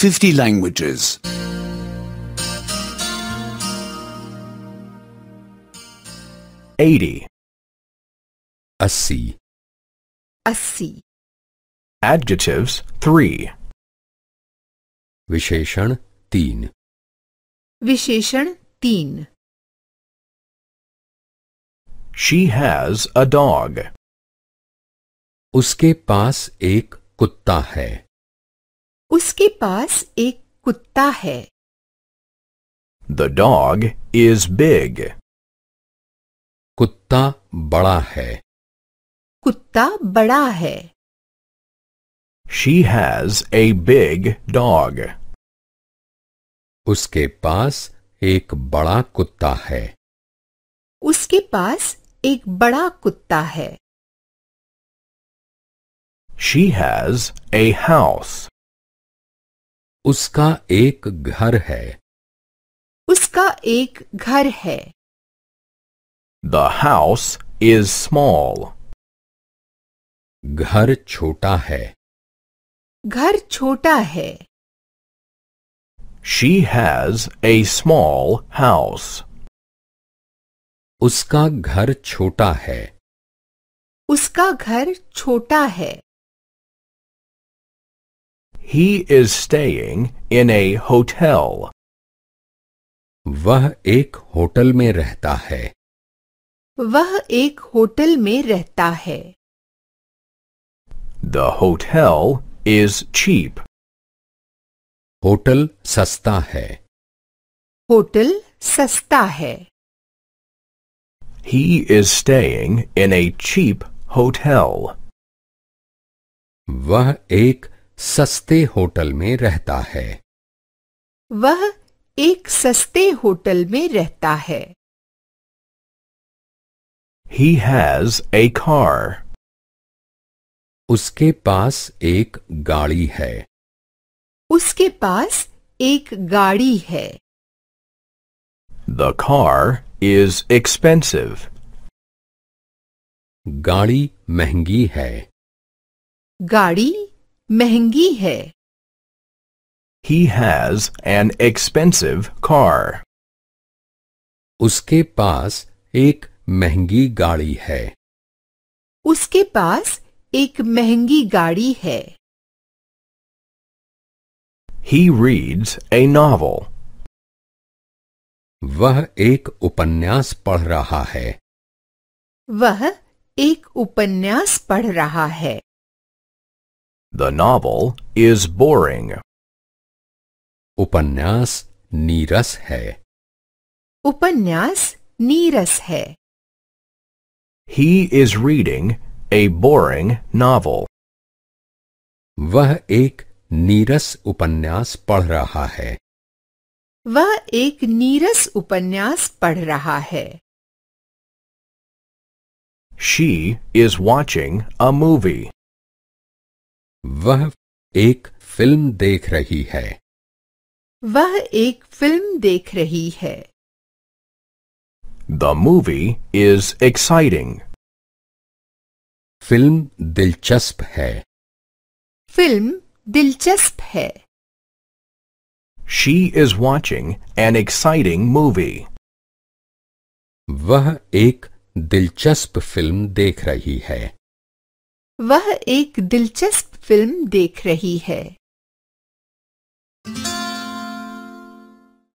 50 languages. 80 C. A C. Adjectives 3 Visheshan 3 Visheshan 3 She has a dog. Uske pas ek kutta hai. उसके पास एक कुत्ता है The dog is big. कुत्ता बड़ा है कुत्ता बड़ा है She has a big dog. उसके पास एक बड़ा कुत्ता है उसके पास एक बड़ा कुत्ता है She has a house. उसका एक घर है उसका एक घर है द हाउस इज स्मॉल घर छोटा है घर छोटा है She has a small house. उसका घर छोटा है उसका घर छोटा है He is staying in a hotel. वह एक होटल में रहता है वह एक होटल में रहता है The hotel is cheap. Hotel सस्ता है होटल सस्ता है He is staying in a cheap hotel. वह एक सस्ते होटल में रहता है वह एक सस्ते होटल में रहता है He has a car. उसके पास एक गाड़ी है उसके पास एक गाड़ी है The car is expensive. गाड़ी महंगी है गाड़ी महंगी है He has an expensive car. उसके पास एक महंगी गाड़ी है उसके पास एक महंगी गाड़ी है He reads a novel. वह एक उपन्यास पढ़ रहा है वह एक उपन्यास पढ़ रहा है The novel is boring. उपन्यास niras hai. उपन्यास niras hai. He is reading a boring novel. Vah ek niras उपन्यास पढ़ raha hai. Vah ek niras उपन्यास पढ़ raha hai. She is watching a movie. वह एक फिल्म देख रही है वह एक फिल्म देख रही है द मूवी इज एक्साइटिंग फिल्म दिलचस्प है फिल्म दिलचस्प है she is watching an exciting movie वह एक दिलचस्प फिल्म देख रही है वह एक दिलचस्प फिल्म देख रही है